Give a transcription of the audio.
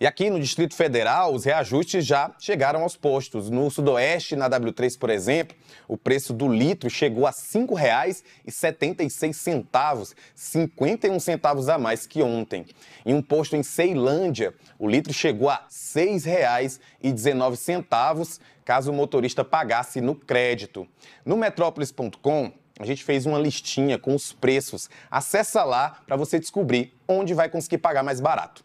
E aqui no Distrito Federal, os reajustes já chegaram aos postos. No Sudoeste, na W3, por exemplo, o preço do litro chegou a R$ 5,76, 51 centavos a mais que ontem. Em um posto em Ceilândia, o litro chegou a R$ 6,19, caso o motorista pagasse no crédito. No metrópolis.com, a gente fez uma listinha com os preços. Acesse lá para você descobrir onde vai conseguir pagar mais barato.